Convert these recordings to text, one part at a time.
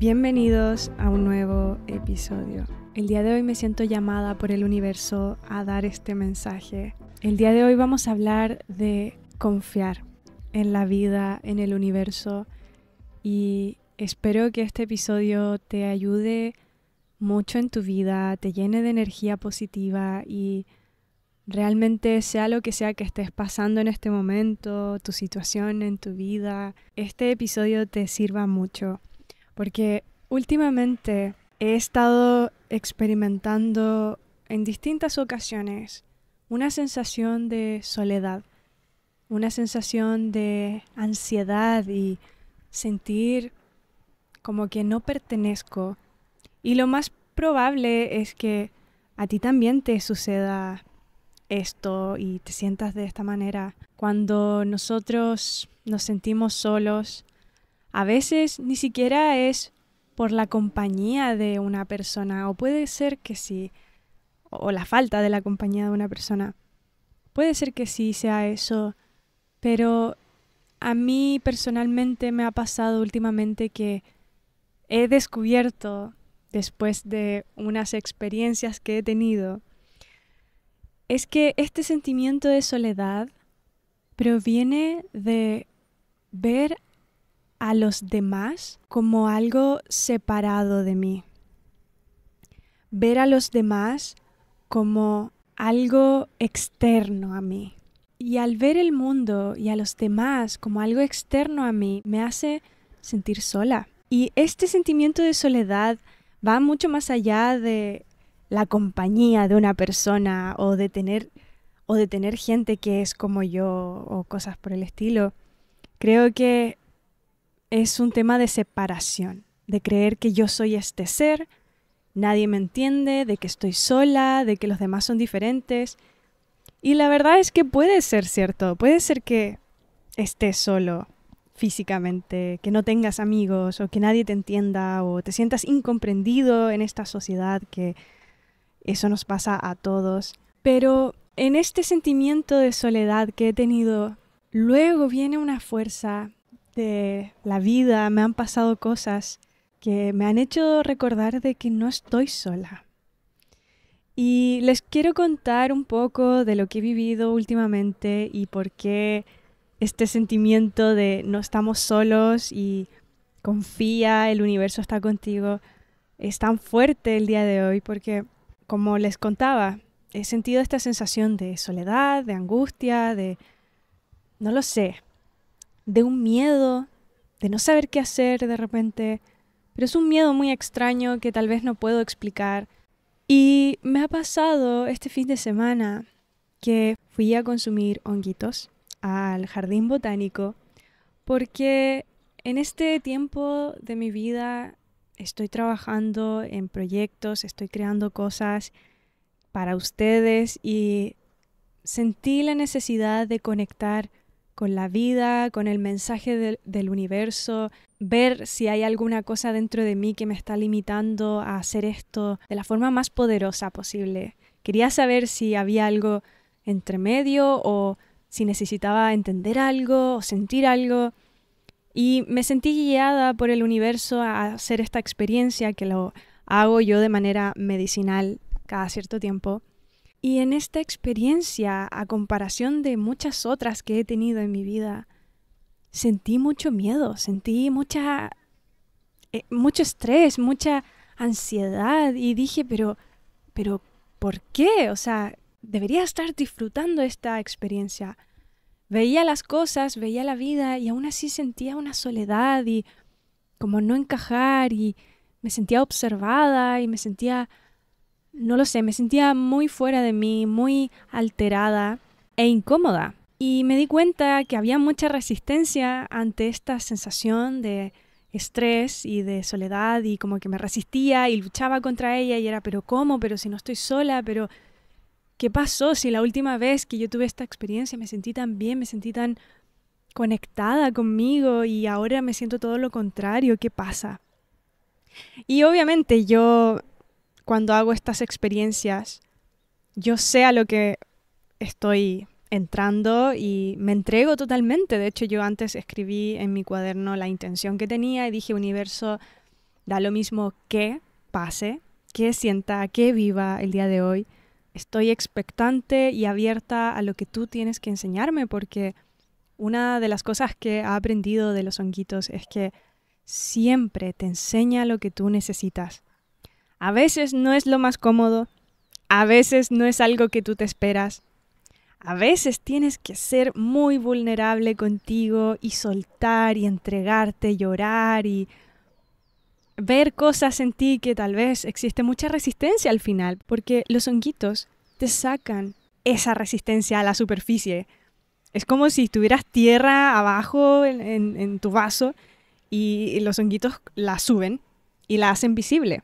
Bienvenidos a un nuevo episodio. El día de hoy me siento llamada por el universo a dar este mensaje. El día de hoy vamos a hablar de confiar en la vida, en el universo y espero que este episodio te ayude mucho en tu vida, te llene de energía positiva y realmente sea lo que sea que estés pasando en este momento, tu situación en tu vida, este episodio te sirva mucho porque últimamente he estado experimentando en distintas ocasiones una sensación de soledad, una sensación de ansiedad y sentir como que no pertenezco. Y lo más probable es que a ti también te suceda esto y te sientas de esta manera. Cuando nosotros nos sentimos solos, a veces ni siquiera es por la compañía de una persona, o puede ser que sí, o la falta de la compañía de una persona. Puede ser que sí sea eso, pero a mí personalmente me ha pasado últimamente que he descubierto, después de unas experiencias que he tenido, es que este sentimiento de soledad proviene de ver a los demás como algo separado de mí. Ver a los demás como algo externo a mí. Y al ver el mundo y a los demás como algo externo a mí, me hace sentir sola. Y este sentimiento de soledad va mucho más allá de la compañía de una persona o de tener o de tener gente que es como yo o cosas por el estilo. Creo que es un tema de separación, de creer que yo soy este ser, nadie me entiende, de que estoy sola, de que los demás son diferentes. Y la verdad es que puede ser cierto, puede ser que estés solo físicamente, que no tengas amigos o que nadie te entienda o te sientas incomprendido en esta sociedad que eso nos pasa a todos. Pero en este sentimiento de soledad que he tenido, luego viene una fuerza de la vida, me han pasado cosas que me han hecho recordar de que no estoy sola. Y les quiero contar un poco de lo que he vivido últimamente y por qué este sentimiento de no estamos solos y confía, el universo está contigo, es tan fuerte el día de hoy porque, como les contaba, he sentido esta sensación de soledad, de angustia, de... no lo sé, de un miedo, de no saber qué hacer de repente, pero es un miedo muy extraño que tal vez no puedo explicar. Y me ha pasado este fin de semana que fui a consumir honguitos al jardín botánico porque en este tiempo de mi vida estoy trabajando en proyectos, estoy creando cosas para ustedes y sentí la necesidad de conectar con la vida, con el mensaje del universo, ver si hay alguna cosa dentro de mí que me está limitando a hacer esto de la forma más poderosa posible. Quería saber si había algo entre medio o si necesitaba entender algo o sentir algo. Y me sentí guiada por el universo a hacer esta experiencia que lo hago yo de manera medicinal cada cierto tiempo. Y en esta experiencia, a comparación de muchas otras que he tenido en mi vida, sentí mucho miedo, sentí mucha, eh, mucho estrés, mucha ansiedad y dije, pero, pero, ¿por qué? O sea, debería estar disfrutando esta experiencia. Veía las cosas, veía la vida y aún así sentía una soledad y como no encajar y me sentía observada y me sentía no lo sé, me sentía muy fuera de mí, muy alterada e incómoda. Y me di cuenta que había mucha resistencia ante esta sensación de estrés y de soledad y como que me resistía y luchaba contra ella y era, pero ¿cómo? Pero si no estoy sola, pero ¿qué pasó? Si la última vez que yo tuve esta experiencia me sentí tan bien, me sentí tan conectada conmigo y ahora me siento todo lo contrario, ¿qué pasa? Y obviamente yo cuando hago estas experiencias, yo sé a lo que estoy entrando y me entrego totalmente. De hecho, yo antes escribí en mi cuaderno la intención que tenía y dije, universo, da lo mismo que pase, que sienta, que viva el día de hoy. Estoy expectante y abierta a lo que tú tienes que enseñarme porque una de las cosas que ha aprendido de los honguitos es que siempre te enseña lo que tú necesitas. A veces no es lo más cómodo, a veces no es algo que tú te esperas, a veces tienes que ser muy vulnerable contigo y soltar y entregarte, llorar y ver cosas en ti que tal vez existe mucha resistencia al final, porque los honguitos te sacan esa resistencia a la superficie. Es como si tuvieras tierra abajo en, en tu vaso y los honguitos la suben y la hacen visible.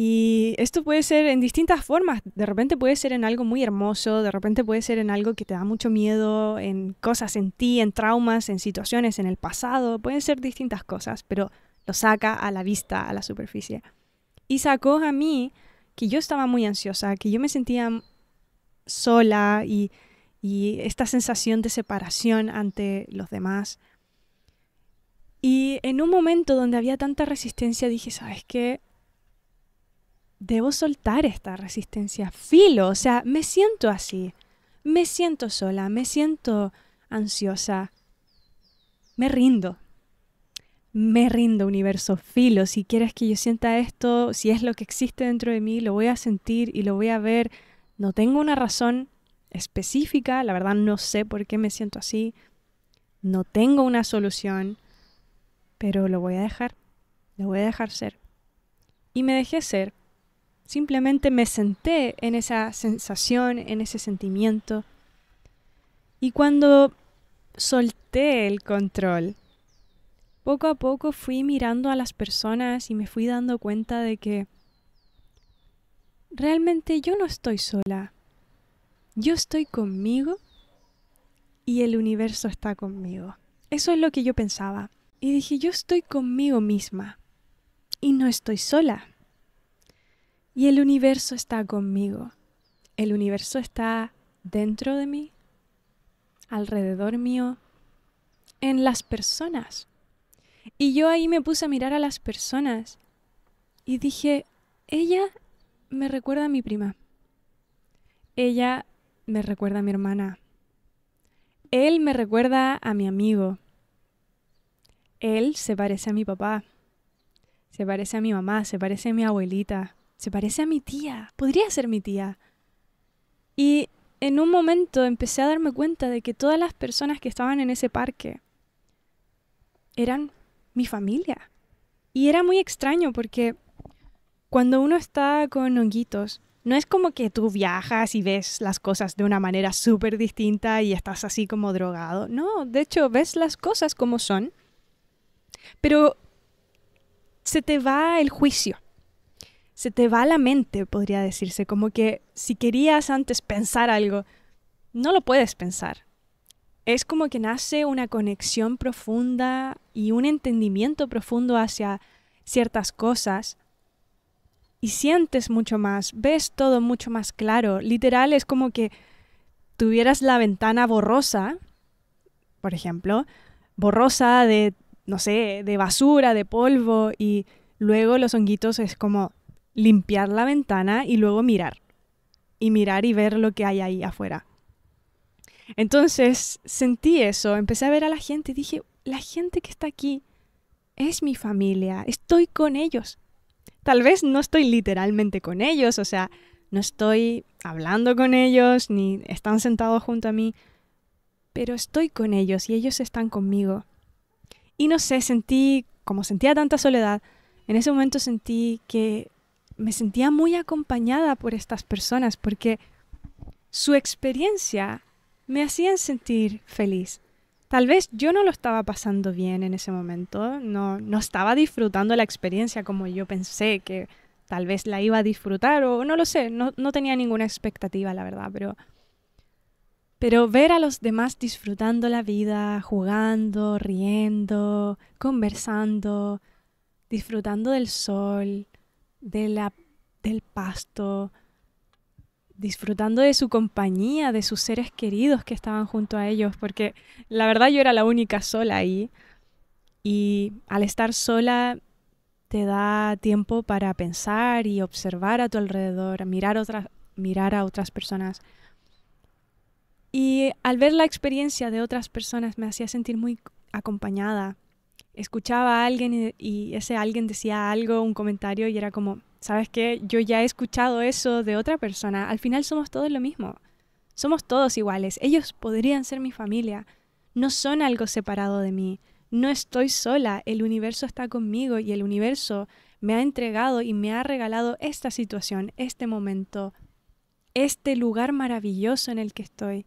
Y esto puede ser en distintas formas. De repente puede ser en algo muy hermoso, de repente puede ser en algo que te da mucho miedo, en cosas en ti, en traumas, en situaciones en el pasado. Pueden ser distintas cosas, pero lo saca a la vista, a la superficie. Y sacó a mí que yo estaba muy ansiosa, que yo me sentía sola y, y esta sensación de separación ante los demás. Y en un momento donde había tanta resistencia dije, ¿sabes qué? debo soltar esta resistencia. Filo, o sea, me siento así. Me siento sola, me siento ansiosa. Me rindo. Me rindo, universo. Filo, si quieres que yo sienta esto, si es lo que existe dentro de mí, lo voy a sentir y lo voy a ver. No tengo una razón específica, la verdad no sé por qué me siento así. No tengo una solución, pero lo voy a dejar. Lo voy a dejar ser. Y me dejé ser Simplemente me senté en esa sensación, en ese sentimiento. Y cuando solté el control, poco a poco fui mirando a las personas y me fui dando cuenta de que realmente yo no estoy sola. Yo estoy conmigo y el universo está conmigo. Eso es lo que yo pensaba. Y dije, yo estoy conmigo misma y no estoy sola. Y el universo está conmigo. El universo está dentro de mí, alrededor mío, en las personas. Y yo ahí me puse a mirar a las personas y dije, ella me recuerda a mi prima. Ella me recuerda a mi hermana. Él me recuerda a mi amigo. Él se parece a mi papá. Se parece a mi mamá, se parece a mi abuelita se parece a mi tía, podría ser mi tía. Y en un momento empecé a darme cuenta de que todas las personas que estaban en ese parque eran mi familia. Y era muy extraño porque cuando uno está con honguitos, no es como que tú viajas y ves las cosas de una manera súper distinta y estás así como drogado. No, de hecho, ves las cosas como son. Pero se te va el juicio se te va la mente, podría decirse, como que si querías antes pensar algo, no lo puedes pensar. Es como que nace una conexión profunda y un entendimiento profundo hacia ciertas cosas y sientes mucho más, ves todo mucho más claro. Literal es como que tuvieras la ventana borrosa, por ejemplo, borrosa de, no sé, de basura, de polvo, y luego los honguitos es como limpiar la ventana y luego mirar. Y mirar y ver lo que hay ahí afuera. Entonces sentí eso, empecé a ver a la gente y dije, la gente que está aquí es mi familia, estoy con ellos. Tal vez no estoy literalmente con ellos, o sea, no estoy hablando con ellos, ni están sentados junto a mí, pero estoy con ellos y ellos están conmigo. Y no sé, sentí, como sentía tanta soledad, en ese momento sentí que me sentía muy acompañada por estas personas porque su experiencia me hacían sentir feliz. Tal vez yo no lo estaba pasando bien en ese momento, no, no estaba disfrutando la experiencia como yo pensé que tal vez la iba a disfrutar o no lo sé, no, tenía ninguna expectativa, la verdad, pero... Pero ver a los demás disfrutando la vida, jugando, riendo, conversando, disfrutando del sol, de la, del pasto, disfrutando de su compañía, de sus seres queridos que estaban junto a ellos, porque la verdad yo era la única sola ahí y al estar sola te da tiempo para pensar y observar a tu alrededor, mirar, mirar a otras personas. Y al ver la experiencia de otras personas me hacía sentir muy acompañada escuchaba a alguien y, ese alguien decía algo, un comentario y era como, ¿sabes qué? Yo ya he escuchado eso de otra persona. Al final somos todos lo mismo. Somos todos iguales. Ellos podrían ser mi familia. No son algo separado de mí. No estoy sola. El universo está conmigo y el universo me ha entregado y me ha regalado esta situación, este momento, este lugar maravilloso en el que estoy.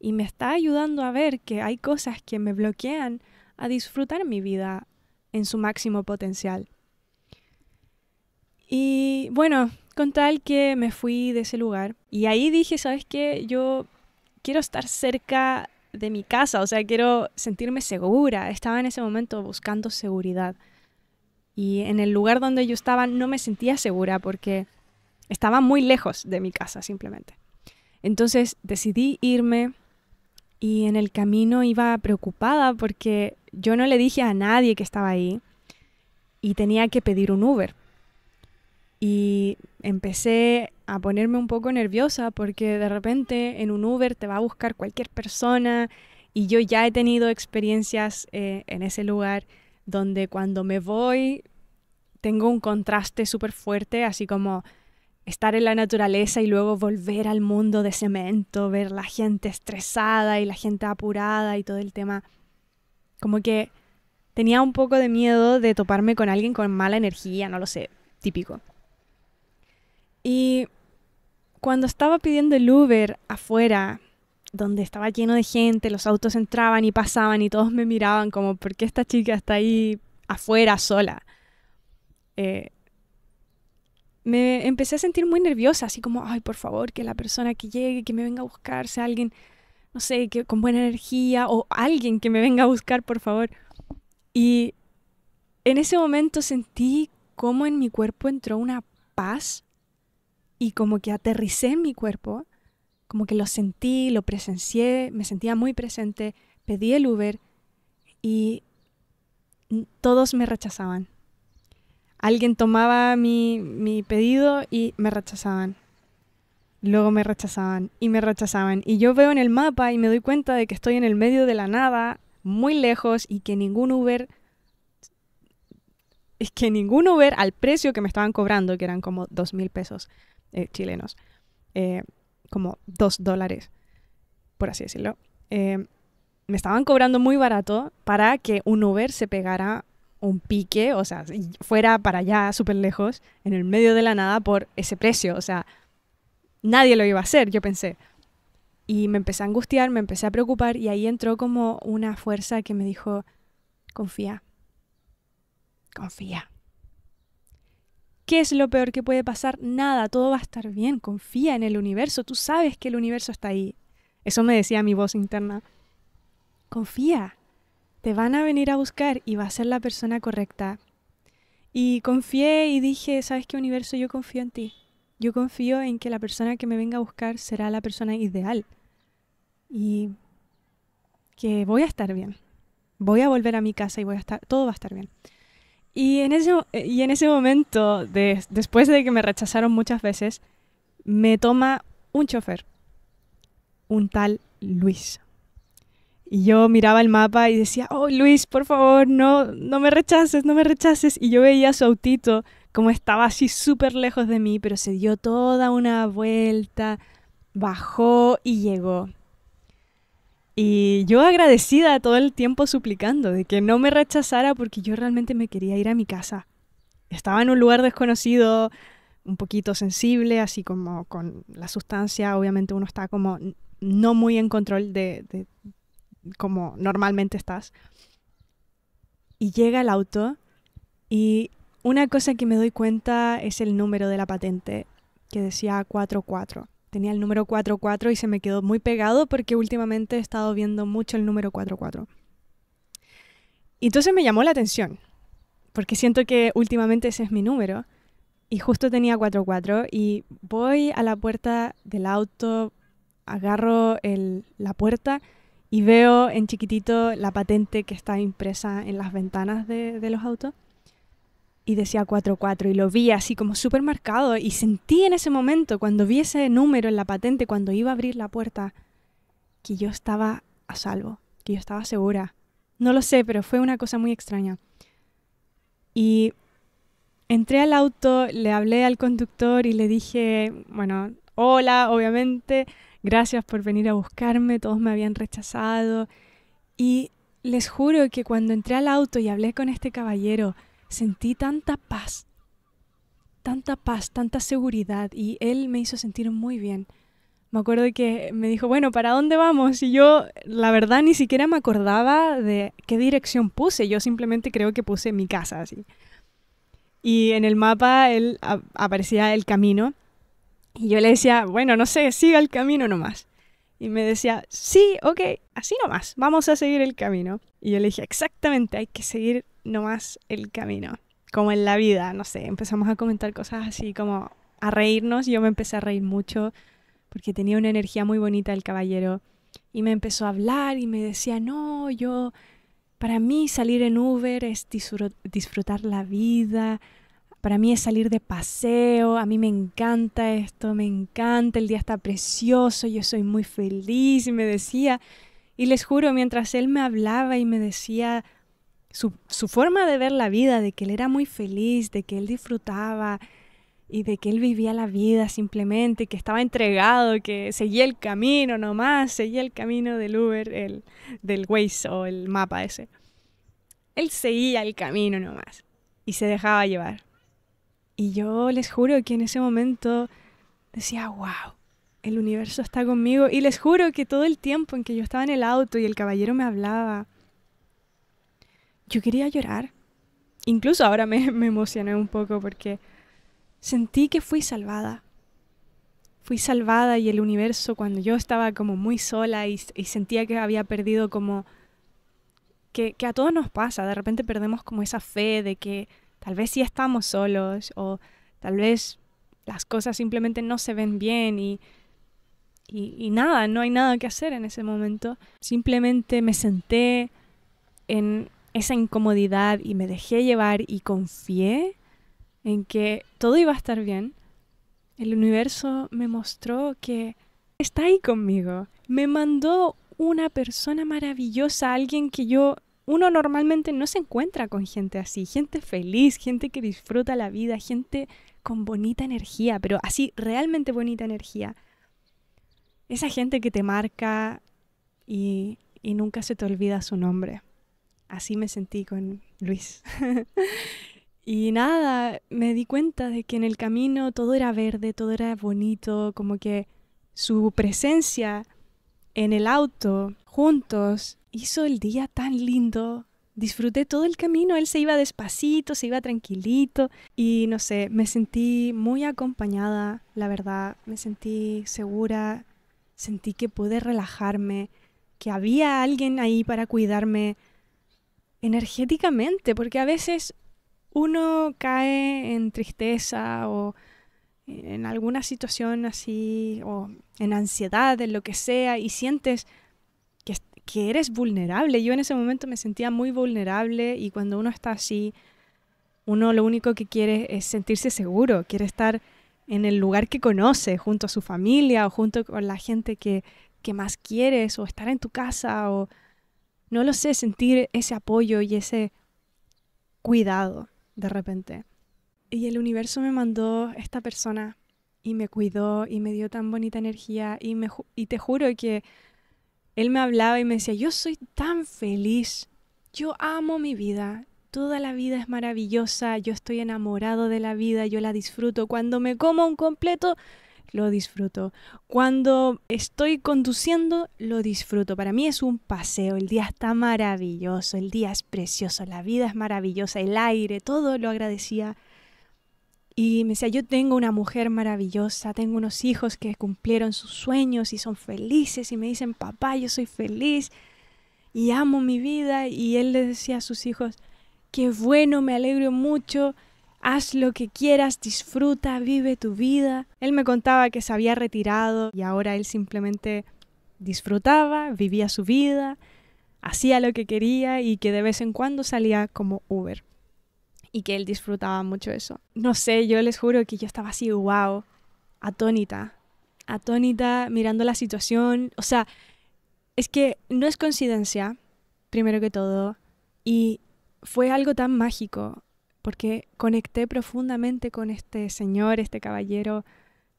Y me está ayudando a ver que hay cosas que me bloquean a disfrutar mi vida en su máximo potencial. Y bueno, con tal que me fui de ese lugar y ahí dije, ¿sabes qué? Yo quiero estar cerca de mi casa, o sea, quiero sentirme segura. Estaba en ese momento buscando seguridad. Y en el lugar donde yo estaba no me sentía segura porque estaba muy lejos de mi casa simplemente. Entonces decidí irme y en el camino iba preocupada porque yo no le dije a nadie que estaba ahí y tenía que pedir un Uber. Y empecé a ponerme un poco nerviosa porque de repente en un Uber te va a buscar cualquier persona y yo ya he tenido experiencias eh, en ese lugar donde cuando me voy tengo un contraste súper fuerte, así como estar en la naturaleza y luego volver al mundo de cemento, ver la gente estresada y la gente apurada y todo el tema como que tenía un poco de miedo de toparme con alguien con mala energía, no lo sé, típico. Y cuando estaba pidiendo el Uber afuera, donde estaba lleno de gente, los autos entraban y pasaban y todos me miraban como, ¿por qué esta chica está ahí afuera sola? Eh, me empecé a sentir muy nerviosa, así como, ay, por favor, que la persona que llegue, que me venga a buscar, sea alguien no sé, que, con buena energía o alguien que me venga a buscar, por favor. Y en ese momento sentí como en mi cuerpo entró una paz y como que aterricé en mi cuerpo, como que lo sentí, lo presencié, me sentía muy presente, pedí el Uber y todos me rechazaban. Alguien tomaba mi, mi pedido y me rechazaban luego me rechazaban y me rechazaban. Y yo veo en el mapa y me doy cuenta de que estoy en el medio de la nada, muy lejos, y que ningún Uber... Es que ningún Uber al precio que me estaban cobrando, que eran como dos mil pesos eh, chilenos, eh, como dos dólares, por así decirlo, eh, me estaban cobrando muy barato para que un Uber se pegara un pique, o sea, fuera para allá súper lejos, en el medio de la nada, por ese precio. O sea, nadie lo iba a hacer, yo pensé. Y me empecé a angustiar, me empecé a preocupar y ahí entró como una fuerza que me dijo, confía, confía. ¿Qué es lo peor que puede pasar? Nada, todo va a estar bien, confía en el universo, tú sabes que el universo está ahí. Eso me decía mi voz interna. Confía, te van a venir a buscar y va a ser la persona correcta. Y confié y dije, ¿sabes qué universo? Yo confío en ti yo confío en que la persona que me venga a buscar será la persona ideal y que voy a estar bien. Voy a volver a mi casa y voy a estar, todo va a estar bien. Y en ese, eh, y en ese momento, después de que me rechazaron muchas veces, me toma un chofer, un tal Luis. Y yo miraba el mapa y decía, oh Luis, por favor, no, no me rechaces, no me rechaces. Y yo veía su autito como estaba así súper lejos de mí, pero se dio toda una vuelta, bajó y llegó. Y yo agradecida todo el tiempo suplicando de que no me rechazara porque yo realmente me quería ir a mi casa. Estaba en un lugar desconocido, un poquito sensible, así como con la sustancia, obviamente uno está como no muy en control de, de como normalmente estás. Y llega el auto y una cosa que me doy cuenta es el número de la patente, que decía 44. Tenía el número 44 y se me quedó muy pegado porque últimamente he estado viendo mucho el número 44. Y entonces me llamó la atención, porque siento que últimamente ese es mi número. Y justo tenía 44 y voy a la puerta del auto, agarro la puerta y veo en chiquitito la patente que está impresa en las ventanas de los autos y decía 44 y lo vi así como súper marcado y sentí en ese momento, cuando vi ese número en la patente, cuando iba a abrir la puerta, que yo estaba a salvo, que yo estaba segura. No lo sé, pero fue una cosa muy extraña. Y entré al auto, le hablé al conductor y le dije, bueno, hola, obviamente, gracias por venir a buscarme, todos me habían rechazado. Y les juro que cuando entré al auto y hablé con este caballero, sentí tanta paz, tanta paz, tanta seguridad y él me hizo sentir muy bien. Me acuerdo que me dijo, bueno, ¿para dónde vamos? Y yo, la verdad, ni siquiera me acordaba de qué dirección puse. Yo simplemente creo que puse mi casa así. Y en el mapa él aparecía el camino. Y yo le decía, bueno, no sé, siga el camino nomás. Y me decía, sí, ok, así nomás, vamos a seguir el camino. Y yo le dije, exactamente, hay que seguir no más el camino, como en la vida, no sé, empezamos a comentar cosas así como a reírnos, yo me empecé a reír mucho porque tenía una energía muy bonita el caballero y me empezó a hablar y me decía, no, yo, para mí salir en Uber es disfrutar la vida, para mí es salir de paseo, a mí me encanta esto, me encanta, el día está precioso, yo soy muy feliz y me decía, y les juro, mientras él me hablaba y me decía su, forma de ver la vida, de que él era muy feliz, de que él disfrutaba y de que él vivía la vida simplemente, que estaba entregado, que seguía el camino nomás, seguía el camino del Uber, el, del Waze o el mapa ese. Él seguía el camino nomás y se dejaba llevar. Y yo les juro que en ese momento decía, wow, el universo está conmigo. Y les juro que todo el tiempo en que yo estaba en el auto y el caballero me hablaba, yo quería llorar. Incluso ahora me, emocioné un poco porque sentí que fui salvada. Fui salvada y el universo cuando yo estaba como muy sola y, sentía que había perdido como... Que, a todos nos pasa, de repente perdemos como esa fe de que tal vez sí estamos solos o tal vez las cosas simplemente no se ven bien y, y, nada, no hay nada que hacer en ese momento. Simplemente me senté en esa incomodidad y me dejé llevar y confié en que todo iba a estar bien, el universo me mostró que está ahí conmigo. Me mandó una persona maravillosa, alguien que yo, uno normalmente no se encuentra con gente así, gente feliz, gente que disfruta la vida, gente con bonita energía, pero así realmente bonita energía. Esa gente que te marca y, y nunca se te olvida su nombre así me sentí con Luis. y nada, me di cuenta de que en el camino todo era verde, todo era bonito, como que su presencia en el auto, juntos, hizo el día tan lindo. Disfruté todo el camino, él se iba despacito, se iba tranquilito y no sé, me sentí muy acompañada, la verdad, me sentí segura, sentí que pude relajarme, que había alguien ahí para cuidarme, energéticamente, porque a veces uno cae en tristeza o en alguna situación así, o en ansiedad, en lo que sea, y sientes que, eres vulnerable. Yo en ese momento me sentía muy vulnerable y cuando uno está así, uno lo único que quiere es sentirse seguro, quiere estar en el lugar que conoce, junto a su familia o junto con la gente que, que más quieres, o estar en tu casa o no lo sé, sentir ese apoyo y ese cuidado de repente. Y el universo me mandó esta persona y me cuidó y me dio tan bonita energía y, y te juro que él me hablaba y me decía, yo soy tan feliz, yo amo mi vida, toda la vida es maravillosa, yo estoy enamorado de la vida, yo la disfruto, cuando me como un completo lo disfruto. Cuando estoy conduciendo, lo disfruto. Para mí es un paseo. El día está maravilloso, el día es precioso, la vida es maravillosa, el aire, todo lo agradecía. Y me decía, yo tengo una mujer maravillosa, tengo unos hijos que cumplieron sus sueños y son felices y me dicen, papá, yo soy feliz y amo mi vida. Y él le decía a sus hijos, qué bueno, me alegro mucho haz lo que quieras, disfruta, vive tu vida. Él me contaba que se había retirado y ahora él simplemente disfrutaba, vivía su vida, hacía lo que quería y que de vez en cuando salía como Uber. Y que él disfrutaba mucho eso. No sé, yo les juro que yo estaba así, wow, atónita, atónita mirando la situación. O sea, es que no es coincidencia, primero que todo, y fue algo tan mágico porque conecté profundamente con este señor, este caballero,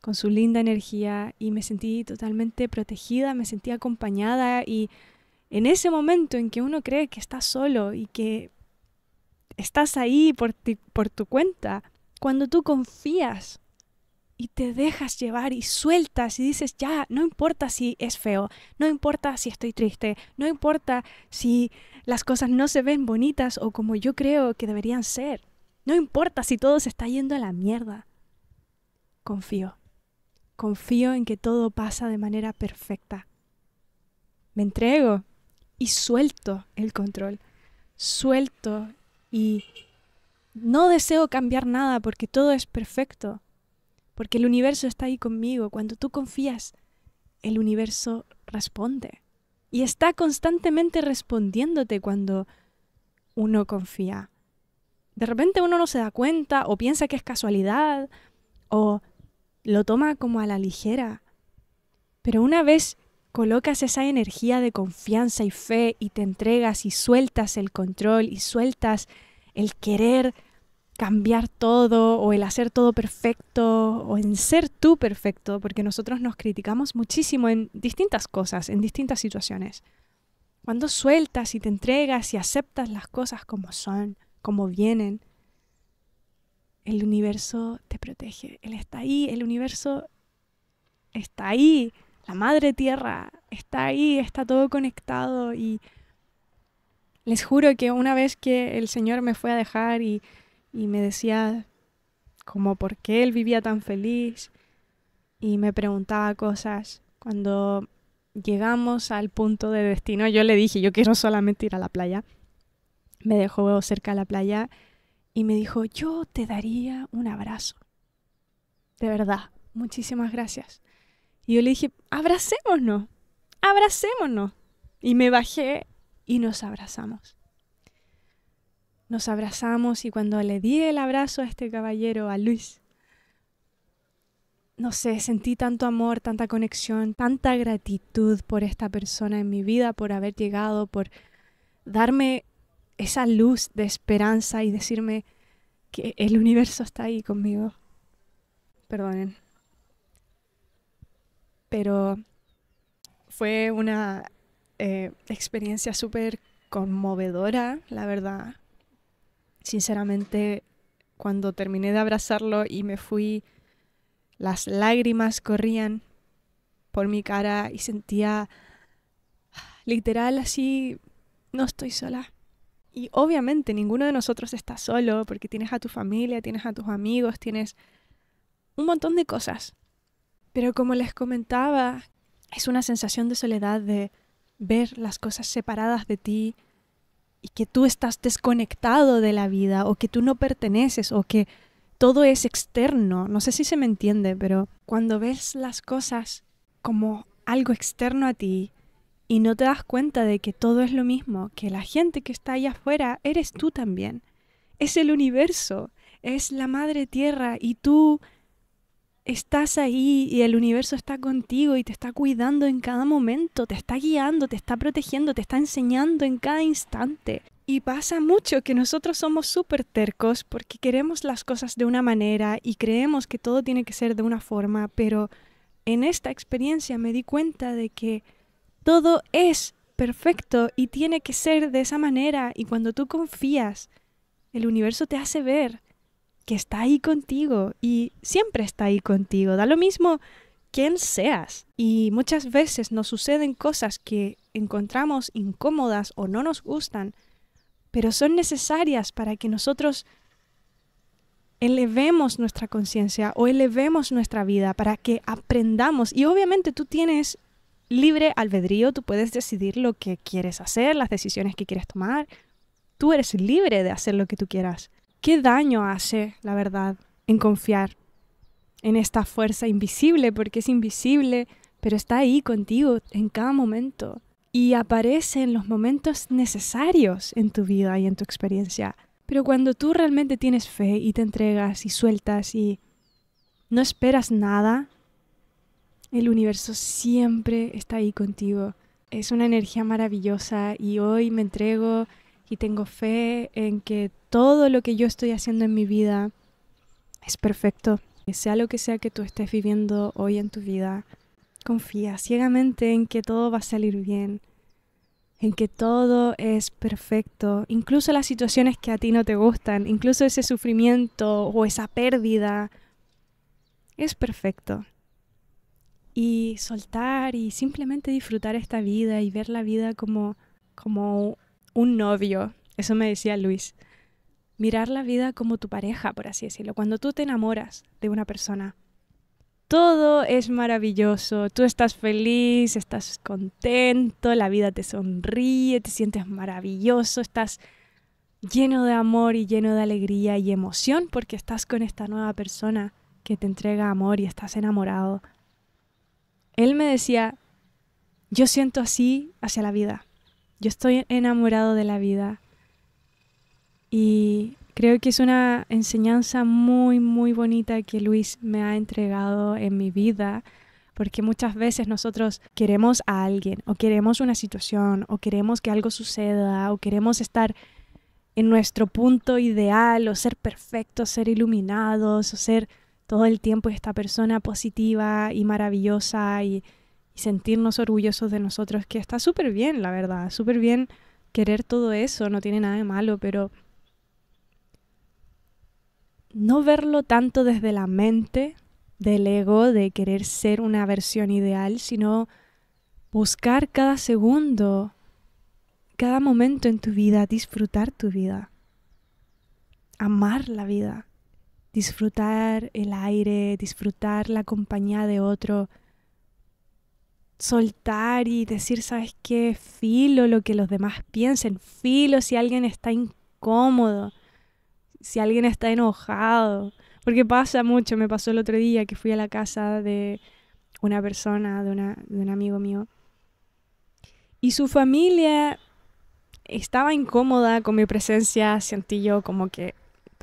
con su linda energía y me sentí totalmente protegida, me sentí acompañada y en ese momento en que uno cree que está solo y que estás ahí por, ti, por tu cuenta, cuando tú confías y te dejas llevar y sueltas y dices, ya, no importa si es feo, no importa si estoy triste, no importa si las cosas no se ven bonitas o como yo creo que deberían ser. No importa si todo se está yendo a la mierda. Confío. Confío en que todo pasa de manera perfecta. Me entrego y suelto el control. Suelto y no deseo cambiar nada porque todo es perfecto. Porque el universo está ahí conmigo. Cuando tú confías, el universo responde. Y está constantemente respondiéndote cuando uno confía de repente uno no se da cuenta o piensa que es casualidad o lo toma como a la ligera. Pero una vez colocas esa energía de confianza y fe y te entregas y sueltas el control y sueltas el querer cambiar todo o el hacer todo perfecto o en ser tú perfecto, porque nosotros nos criticamos muchísimo en distintas cosas, en distintas situaciones. Cuando sueltas y te entregas y aceptas las cosas como son, como vienen, el universo te protege. Él está ahí, el universo está ahí, la madre tierra está ahí, está todo conectado y les juro que una vez que el Señor me fue a dejar y, y me decía como por qué él vivía tan feliz y me preguntaba cosas, cuando llegamos al punto de destino yo le dije yo quiero solamente ir a la playa me dejó cerca a la playa y me dijo, yo te daría un abrazo. De verdad, muchísimas gracias. Y yo le dije, abracémonos, abracémonos. Y me bajé y nos abrazamos. Nos abrazamos y cuando le di el abrazo a este caballero, a Luis, no sé, sentí tanto amor, tanta conexión, tanta gratitud por esta persona en mi vida, por haber llegado, por darme esa luz de esperanza y decirme que el universo está ahí conmigo. Perdonen. Pero fue una eh, experiencia súper conmovedora, la verdad. Sinceramente, cuando terminé de abrazarlo y me fui, las lágrimas corrían por mi cara y sentía literal así, no estoy sola. Y obviamente ninguno de nosotros está solo porque tienes a tu familia, tienes a tus amigos, tienes un montón de cosas. Pero como les comentaba, es una sensación de soledad de ver las cosas separadas de ti y que tú estás desconectado de la vida o que tú no perteneces o que todo es externo. No sé si se me entiende, pero cuando ves las cosas como algo externo a ti, y no te das cuenta de que todo es lo mismo, que la gente que está allá afuera eres tú también. Es el universo, es la madre tierra y tú estás ahí y el universo está contigo y te está cuidando en cada momento, te está guiando, te está protegiendo, te está enseñando en cada instante. Y pasa mucho que nosotros somos súper tercos porque queremos las cosas de una manera y creemos que todo tiene que ser de una forma, pero en esta experiencia me di cuenta de que todo es perfecto y tiene que ser de esa manera. Y cuando tú confías, el universo te hace ver que está ahí contigo y siempre está ahí contigo. Da lo mismo quién seas. Y muchas veces nos suceden cosas que encontramos incómodas o no nos gustan, pero son necesarias para que nosotros elevemos nuestra conciencia o elevemos nuestra vida, para que aprendamos. Y obviamente tú tienes libre albedrío, tú puedes decidir lo que quieres hacer, las decisiones que quieres tomar. Tú eres libre de hacer lo que tú quieras. ¿Qué daño hace, la verdad, en confiar en esta fuerza invisible? Porque es invisible, pero está ahí contigo en cada momento. Y aparece en los momentos necesarios en tu vida y en tu experiencia. Pero cuando tú realmente tienes fe y te entregas y sueltas y no esperas nada el universo siempre está ahí contigo. Es una energía maravillosa y hoy me entrego y tengo fe en que todo lo que yo estoy haciendo en mi vida es perfecto. sea lo que sea que tú estés viviendo hoy en tu vida, confía ciegamente en que todo va a salir bien, en que todo es perfecto, incluso las situaciones que a ti no te gustan, incluso ese sufrimiento o esa pérdida, es perfecto y soltar y simplemente disfrutar esta vida y ver la vida como, como un novio. Eso me decía Luis. Mirar la vida como tu pareja, por así decirlo. Cuando tú te enamoras de una persona, todo es maravilloso. Tú estás feliz, estás contento, la vida te sonríe, te sientes maravilloso, estás lleno de amor y lleno de alegría y emoción porque estás con esta nueva persona que te entrega amor y estás enamorado él me decía, yo siento así hacia la vida, yo estoy enamorado de la vida. Y creo que es una enseñanza muy, muy bonita que Luis me ha entregado en mi vida, porque muchas veces nosotros queremos a alguien, o queremos una situación, o queremos que algo suceda, o queremos estar en nuestro punto ideal, o ser perfectos, ser iluminados, o ser todo el tiempo esta persona positiva y maravillosa y, sentirnos orgullosos de nosotros, que está súper bien, la verdad, súper bien querer todo eso, no tiene nada de malo, pero no verlo tanto desde la mente del ego, de querer ser una versión ideal, sino buscar cada segundo, cada momento en tu vida, disfrutar tu vida, amar la vida disfrutar el aire, disfrutar la compañía de otro, soltar y decir, ¿sabes qué? Filo lo que los demás piensen, filo si alguien está incómodo, si alguien está enojado, porque pasa mucho, me pasó el otro día que fui a la casa de una persona, de, una, un amigo mío, y su familia estaba incómoda con mi presencia, sentí yo como que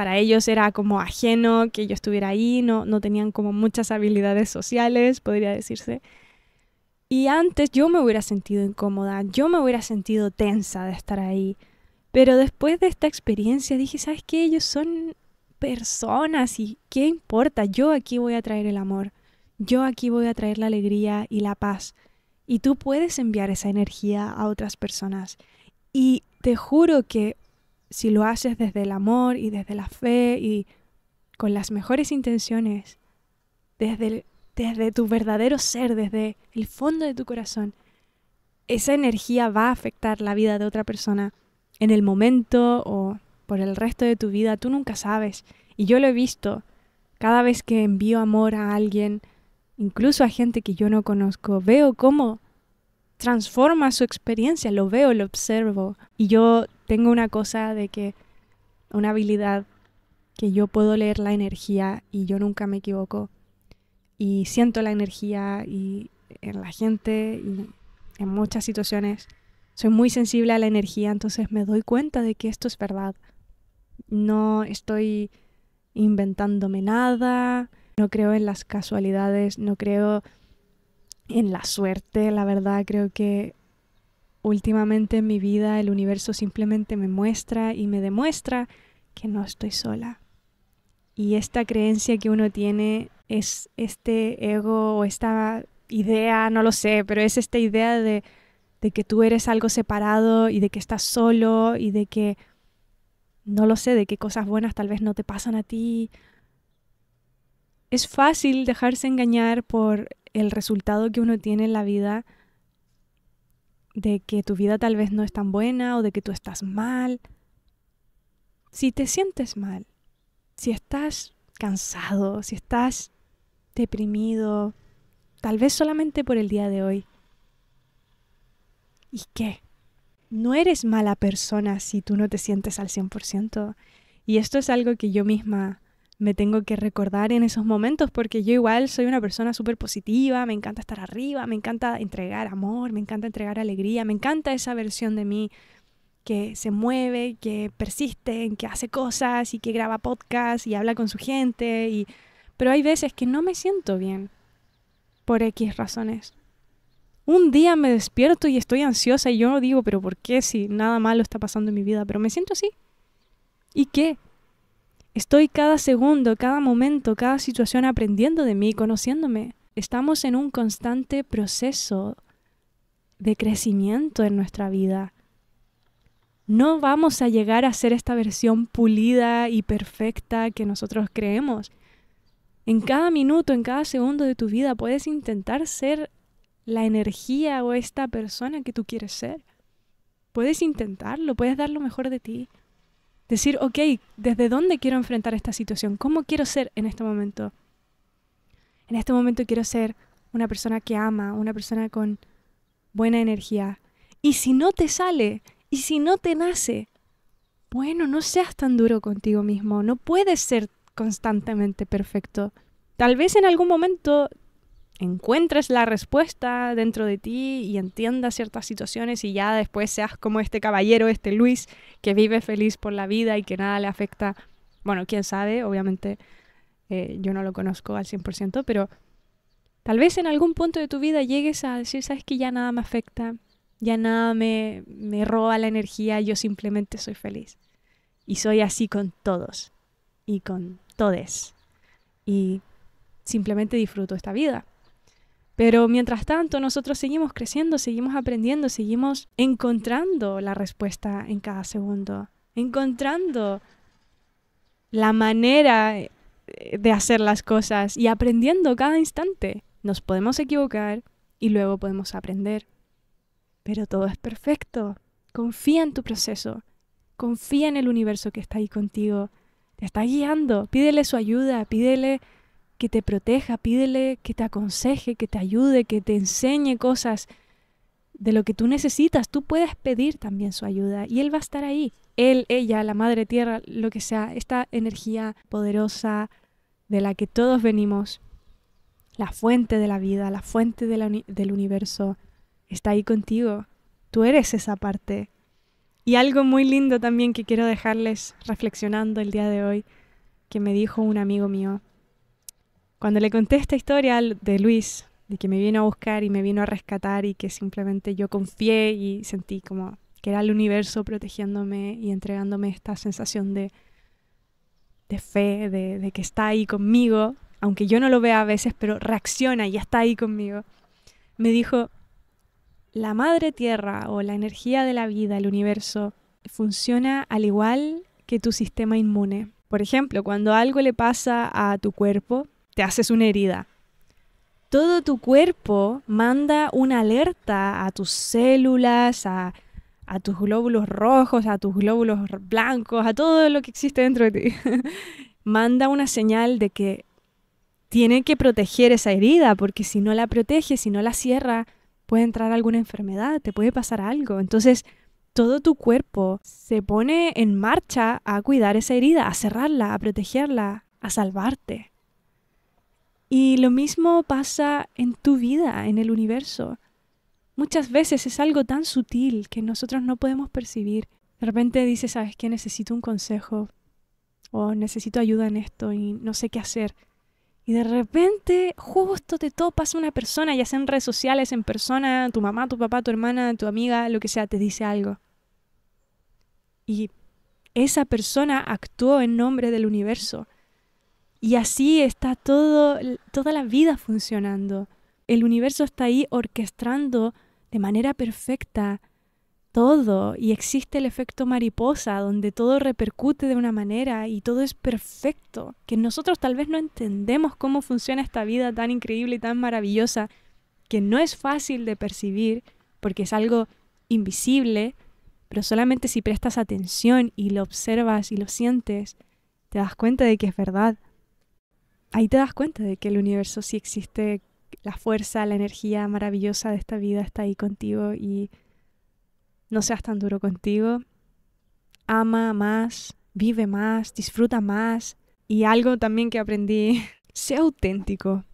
para ellos era como ajeno que yo estuviera ahí, no, no tenían como muchas habilidades sociales, podría decirse. Y antes yo me hubiera sentido incómoda, yo me hubiera sentido tensa de estar ahí. Pero después de esta experiencia dije, ¿sabes qué? Ellos son personas y qué importa, yo aquí voy a traer el amor, yo aquí voy a traer la alegría y la paz. Y tú puedes enviar esa energía a otras personas. Y te juro que si lo haces desde el amor y desde la fe y con las mejores intenciones, desde, desde tu verdadero ser, desde el fondo de tu corazón, esa energía va a afectar la vida de otra persona en el momento o por el resto de tu vida, tú nunca sabes. Y yo lo he visto. Cada vez que envío amor a alguien, incluso a gente que yo no conozco, veo cómo transforma su experiencia, lo veo, lo observo. Y yo tengo una cosa de que, una habilidad que yo puedo leer la energía y yo nunca me equivoco. Y siento la energía en la gente y en muchas situaciones. Soy muy sensible a la energía, entonces me doy cuenta de que esto es verdad. No estoy inventándome nada, no creo en las casualidades, no creo en la suerte, la verdad creo que últimamente en mi vida el universo simplemente me muestra y me demuestra que no estoy sola. Y esta creencia que uno tiene es este ego o esta idea, no lo sé, pero es esta idea de, de que tú eres algo separado y de que estás solo y de que, no lo sé, de que cosas buenas tal vez no te pasan a ti. Es fácil dejarse engañar por el resultado que uno tiene en la vida de que tu vida tal vez no es tan buena o de que tú estás mal. Si te sientes mal, si estás cansado, si estás deprimido, tal vez solamente por el día de hoy. ¿Y qué? No eres mala persona si tú no te sientes al 100%. Y esto es algo que yo misma me tengo que recordar en esos momentos, porque yo igual soy una persona súper positiva, me encanta estar arriba, me encanta entregar amor, me encanta entregar alegría, me encanta esa versión de mí que se mueve, que persiste, que hace cosas y que graba podcast y habla con su gente. Y... Pero hay veces que no me siento bien por X razones. Un día me despierto y estoy ansiosa y yo digo, pero ¿por qué si nada malo está pasando en mi vida? Pero me siento así. ¿Y qué? Estoy cada segundo, cada momento, cada situación aprendiendo de mí, conociéndome. Estamos en un constante proceso de crecimiento en nuestra vida. No vamos a llegar a ser esta versión pulida y perfecta que nosotros creemos. En cada minuto, en cada segundo de tu vida puedes intentar ser la energía o esta persona que tú quieres ser. Puedes intentarlo, puedes dar lo mejor de ti decir, ok, ¿desde dónde quiero enfrentar esta situación? ¿Cómo quiero ser en este momento? En este momento quiero ser una persona que ama, una persona con buena energía. Y si no te sale, y si no te nace, bueno, no seas tan duro contigo mismo, no puedes ser constantemente perfecto. Tal vez en algún momento encuentres la respuesta dentro de ti y entiendas ciertas situaciones y ya después seas como este caballero, este Luis, que vive feliz por la vida y que nada le afecta. Bueno, quién sabe, obviamente eh, yo no lo conozco al 100%, pero tal vez en algún punto de tu vida llegues a decir, sabes que ya nada me afecta, ya nada me, me roba la energía, yo simplemente soy feliz. Y soy así con todos y con todes. Y simplemente disfruto esta vida. Pero mientras tanto, nosotros seguimos creciendo, seguimos aprendiendo, seguimos encontrando la respuesta en cada segundo, encontrando la manera eh, de hacer las cosas y aprendiendo cada instante. Nos podemos equivocar y luego podemos aprender. Pero todo es perfecto. Confía en tu proceso. Confía en el universo que está ahí contigo. Te está guiando. Pídele su ayuda. Pídele que te proteja, pídele que te aconseje, que te ayude, que te enseñe cosas de lo que tú necesitas. Tú puedes pedir también su ayuda y Él va a estar ahí. Él, ella, la Madre Tierra, lo que sea, esta energía poderosa de la que todos venimos, la fuente de la vida, la fuente del universo, está ahí contigo. Tú eres esa parte. Y algo muy lindo también que quiero dejarles reflexionando el día de hoy, que me dijo un amigo mío cuando le conté esta historia de Luis, de que me vino a buscar y me vino a rescatar y que simplemente yo confié y sentí como que era el universo protegiéndome y entregándome esta sensación de, de fe, de, de que está ahí conmigo, aunque yo no lo vea a veces, pero reacciona y está ahí conmigo. Me dijo, la madre tierra o la energía de la vida, el universo, funciona al igual que tu sistema inmune. Por ejemplo, cuando algo le pasa a tu cuerpo, te haces una herida. Todo tu cuerpo manda una alerta a tus células, a, tus glóbulos rojos, a tus glóbulos blancos, a todo lo que existe dentro de ti. manda una señal de que tiene que proteger esa herida, porque si no la protege, si no la cierra, puede entrar alguna enfermedad, te puede pasar algo. Entonces, todo tu cuerpo se pone en marcha a cuidar esa herida, a cerrarla, a protegerla, a salvarte. Y lo mismo pasa en tu vida, en el universo. Muchas veces es algo tan sutil que nosotros no podemos percibir. De repente dices, ¿sabes qué? Necesito un consejo o necesito ayuda en esto y no sé qué hacer. Y de repente, justo te topas una persona, ya sea en redes sociales, en persona, tu mamá, tu papá, tu hermana, tu amiga, lo que sea, te dice algo. Y esa persona actuó en nombre del universo y así está todo, toda la vida funcionando. El universo está ahí orquestando de manera perfecta todo y existe el efecto mariposa donde todo repercute de una manera y todo es perfecto, que nosotros tal vez no entendemos cómo funciona esta vida tan increíble y tan maravillosa, que no es fácil de percibir porque es algo invisible, pero solamente si prestas atención y lo observas y lo sientes, te das cuenta de que es verdad ahí te das cuenta de que el universo sí existe, la fuerza, la energía maravillosa de esta vida está ahí contigo y no seas tan duro contigo. Ama más, vive más, disfruta más. Y algo también que aprendí, sé auténtico.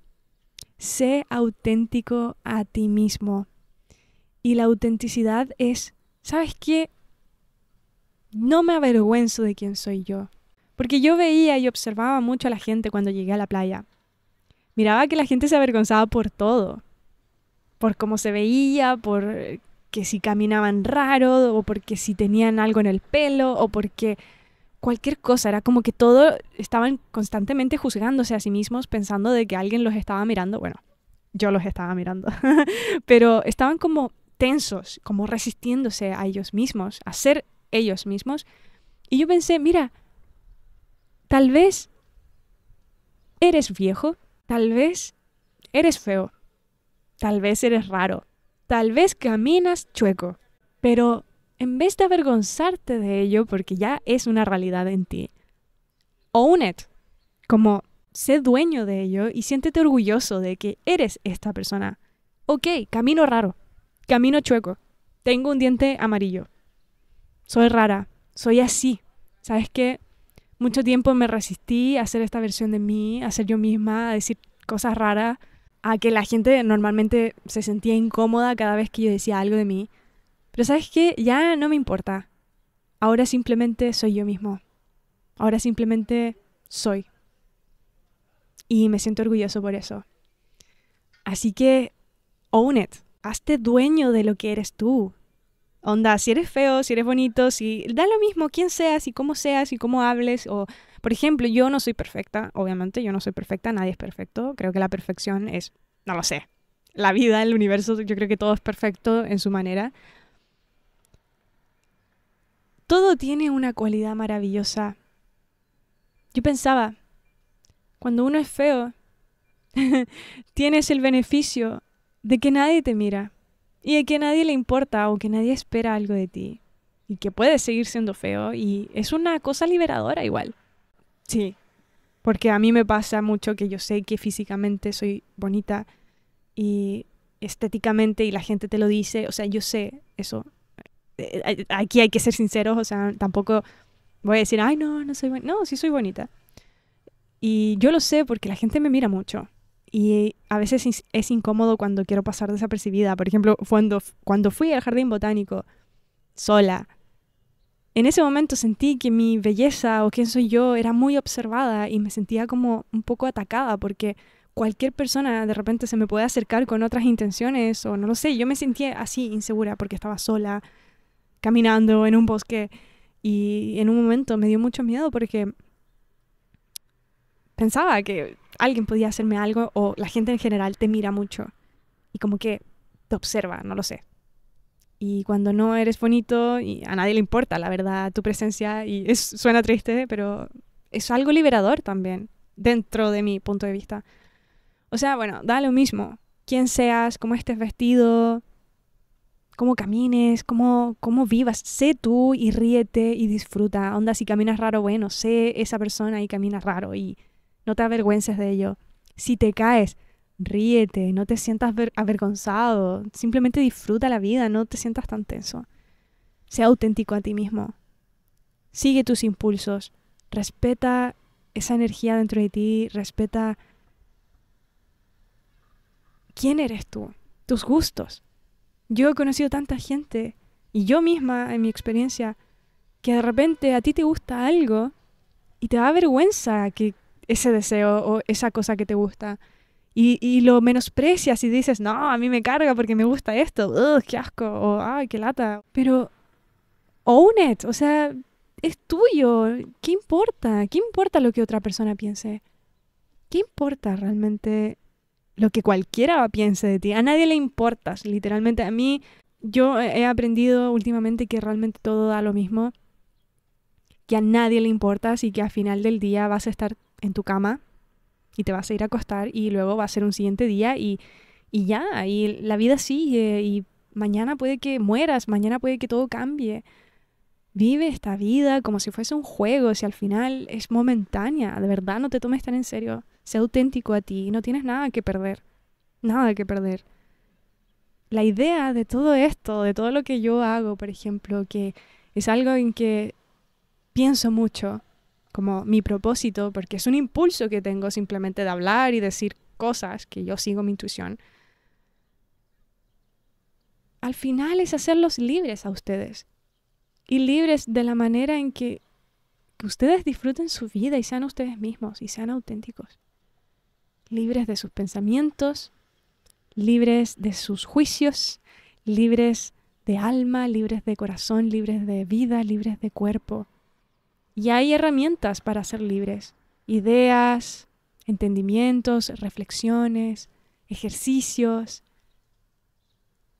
Sé auténtico a ti mismo. Y la autenticidad es, ¿sabes qué? No me avergüenzo de quién soy yo. Porque yo veía y observaba mucho a la gente cuando llegué a la playa. Miraba que la gente se avergonzaba por todo. Por cómo se veía, por eh, que si caminaban raro, o porque si tenían algo en el pelo, o porque cualquier cosa. Era como que todos estaban constantemente juzgándose a sí mismos pensando de que alguien los estaba mirando. Bueno, yo los estaba mirando. Pero estaban como tensos, como resistiéndose a ellos mismos, a ser ellos mismos. Y yo pensé, mira, Tal vez eres viejo, tal vez eres feo, tal vez eres raro, tal vez caminas chueco, pero en vez de avergonzarte de ello porque ya es una realidad en ti, own it, como sé dueño de ello y siéntete orgulloso de que eres esta persona. Ok, camino raro, camino chueco, tengo un diente amarillo, soy rara, soy así. ¿Sabes qué? mucho tiempo me resistí a hacer esta versión de mí, a ser yo misma, a decir cosas raras, a que la gente normalmente se sentía incómoda cada vez que yo decía algo de mí. Pero sabes qué, ya no me importa. Ahora simplemente soy yo mismo. Ahora simplemente soy. Y me siento orgulloso por eso. Así que, own it. Hazte dueño de lo que eres tú, Onda, si eres feo, si eres bonito, si da lo mismo quién seas y cómo seas y cómo hables. O, por ejemplo, yo no soy perfecta, obviamente, yo no soy perfecta, nadie es perfecto. Creo que la perfección es, no lo sé, la vida, el universo, yo creo que todo es perfecto en su manera. Todo tiene una cualidad maravillosa. Yo pensaba, cuando uno es feo, tienes el beneficio de que nadie te mira y de que nadie le importa o que nadie espera algo de ti y que puedes seguir siendo feo y es una cosa liberadora igual. Sí, porque a mí me pasa mucho que yo sé que físicamente soy bonita y estéticamente y la gente te lo dice, o sea, yo sé eso. Eh, eh, aquí hay que ser sinceros, o sea, tampoco voy a decir, ay, no, no soy bonita. No, sí soy bonita. Y yo lo sé porque la gente me mira mucho y a veces es incómodo cuando quiero pasar desapercibida. Por ejemplo, cuando, fui al jardín botánico sola, en ese momento sentí que mi belleza o quién soy yo era muy observada y me sentía como un poco atacada porque cualquier persona de repente se me puede acercar con otras intenciones o no lo sé. Yo me sentía así insegura porque estaba sola caminando en un bosque y en un momento me dio mucho miedo porque pensaba que alguien podía hacerme algo o la gente en general te mira mucho y como que te observa, no lo sé. Y cuando no eres bonito y a nadie le importa, la verdad, tu presencia y es, suena triste, pero es algo liberador también dentro de mi punto de vista. O sea, bueno, da lo mismo quién seas, cómo estés vestido, cómo camines, cómo, cómo vivas. Sé tú y ríete y disfruta. Onda, si caminas raro, bueno, sé esa persona y caminas raro y no te avergüences de ello. Si te caes, ríete, no te sientas avergonzado, simplemente disfruta la vida, no te sientas tan tenso. Sea auténtico a ti mismo. Sigue tus impulsos, respeta esa energía dentro de ti, respeta quién eres tú, tus gustos. Yo he conocido tanta gente y yo misma en mi experiencia que de repente a ti te gusta algo y te da vergüenza que, ese deseo o esa cosa que te gusta. Y, lo menosprecias y dices, no, a mí me carga porque me gusta esto, qué asco, o qué lata. Pero own it, o sea, es tuyo, ¿qué importa? ¿Qué importa lo que otra persona piense? ¿Qué importa realmente lo que cualquiera piense de ti? A nadie le importas, literalmente. A mí, yo he aprendido últimamente que realmente todo da lo mismo, que a nadie le importas y que al final del día vas a estar en tu cama y te vas a ir a acostar y luego va a ser un siguiente día y, ya, y la vida sigue y mañana puede que mueras, mañana puede que todo cambie. Vive esta vida como si fuese un juego, si al final es momentánea, de verdad no te tomes tan en serio, sé auténtico a ti, no tienes nada que perder, nada que perder. La idea de todo esto, de todo lo que yo hago, por ejemplo, que es algo en que pienso mucho, como mi propósito, porque es un impulso que tengo simplemente de hablar y decir cosas, que yo sigo mi intuición, al final es hacerlos libres a ustedes y libres de la manera en que, ustedes disfruten su vida y sean ustedes mismos y sean auténticos, libres de sus pensamientos, libres de sus juicios, libres de alma, libres de corazón, libres de vida, libres de cuerpo y hay herramientas para ser libres, ideas, entendimientos, reflexiones, ejercicios.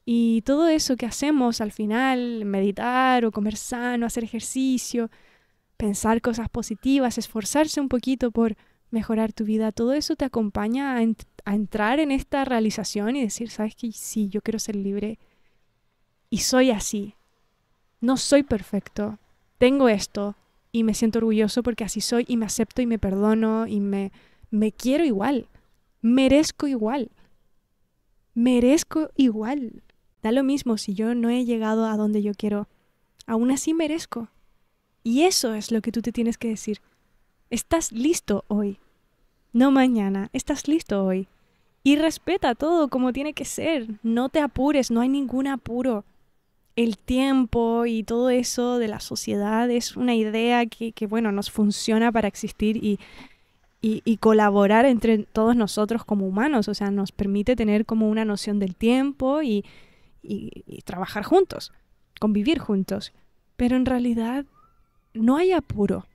Y todo eso que hacemos al final, meditar o comer sano, hacer ejercicio, pensar cosas positivas, esforzarse un poquito por mejorar tu vida, todo eso te acompaña a, entrar en esta realización y decir, sabes que sí, yo quiero ser libre y soy así, no soy perfecto, tengo esto, y me siento orgulloso porque así soy y me acepto y me perdono y me, me quiero igual, merezco igual, merezco igual. Da lo mismo si yo no he llegado a donde yo quiero, aún así merezco. Y eso es lo que tú te tienes que decir. Estás listo hoy, no mañana, estás listo hoy. Y respeta todo como tiene que ser, no te apures, no hay ningún apuro el tiempo y todo eso de la sociedad es una idea que, bueno, nos funciona para existir y, colaborar entre todos nosotros como humanos. O sea, nos permite tener como una noción del tiempo y trabajar juntos, convivir juntos. Pero en realidad no hay apuro.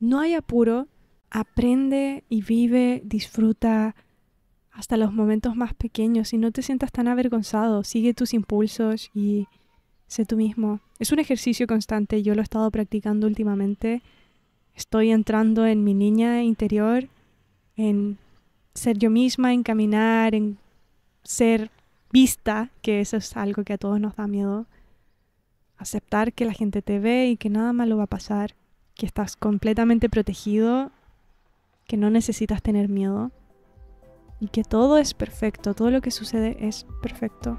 No hay apuro. Aprende y vive, disfruta hasta los momentos más pequeños y no te sientas tan avergonzado. Sigue tus impulsos y, Sé tú mismo. Es un ejercicio constante, yo lo he estado practicando últimamente. Estoy entrando en mi niña interior, en ser yo misma, en caminar, en ser vista, que eso es algo que a todos nos da miedo. Aceptar que la gente te ve y que nada malo va a pasar, que estás completamente protegido, que no necesitas tener miedo y que todo es perfecto, todo lo que sucede es perfecto.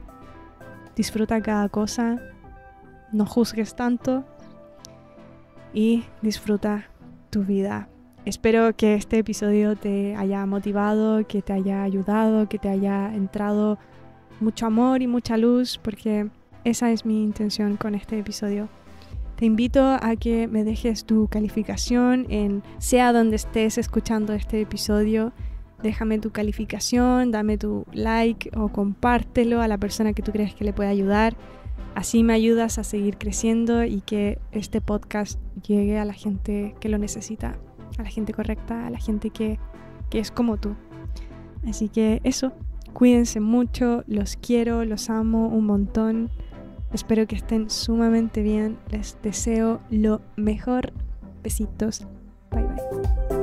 Disfruta cada cosa, no juzgues tanto y disfruta tu vida. Espero que este episodio te haya motivado, que te haya ayudado, que te haya entrado mucho amor y mucha luz, porque esa es mi intención con este episodio. Te invito a que me dejes tu calificación en sea donde estés escuchando este episodio. Déjame tu calificación, dame tu like o compártelo a la persona que tú crees que le puede ayudar. Así me ayudas a seguir creciendo y que este podcast llegue a la gente que lo necesita, a la gente correcta, a la gente que, es como tú. Así que eso, cuídense mucho, los quiero, los amo un montón. Espero que estén sumamente bien, les deseo lo mejor. Besitos, bye bye.